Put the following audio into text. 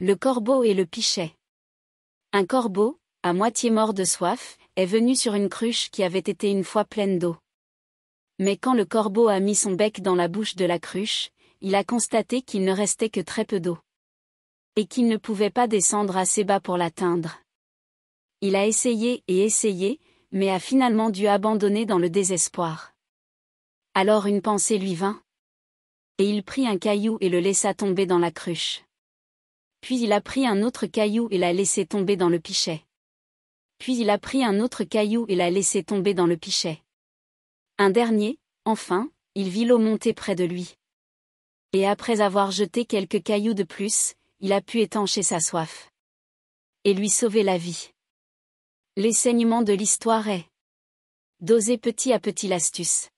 Le corbeau et le pichet. Un corbeau, à moitié mort de soif, est venu sur une cruche qui avait été une fois pleine d'eau. Mais quand le corbeau a mis son bec dans la bouche de la cruche, il a constaté qu'il ne restait que très peu d'eau. Et qu'il ne pouvait pas descendre assez bas pour l'atteindre. Il a essayé et essayé, mais a finalement dû abandonner dans le désespoir. Alors une pensée lui vint. Et il prit un caillou et le laissa tomber dans la cruche. Puis il a pris un autre caillou et l'a laissé tomber dans le pichet. Puis il a pris un autre caillou et l'a laissé tomber dans le pichet. Un dernier, enfin, il vit l'eau monter près de lui. Et après avoir jeté quelques cailloux de plus, il a pu étancher sa soif. Et lui sauver la vie. Les de l'histoire est d'oser petit à petit l'astuce.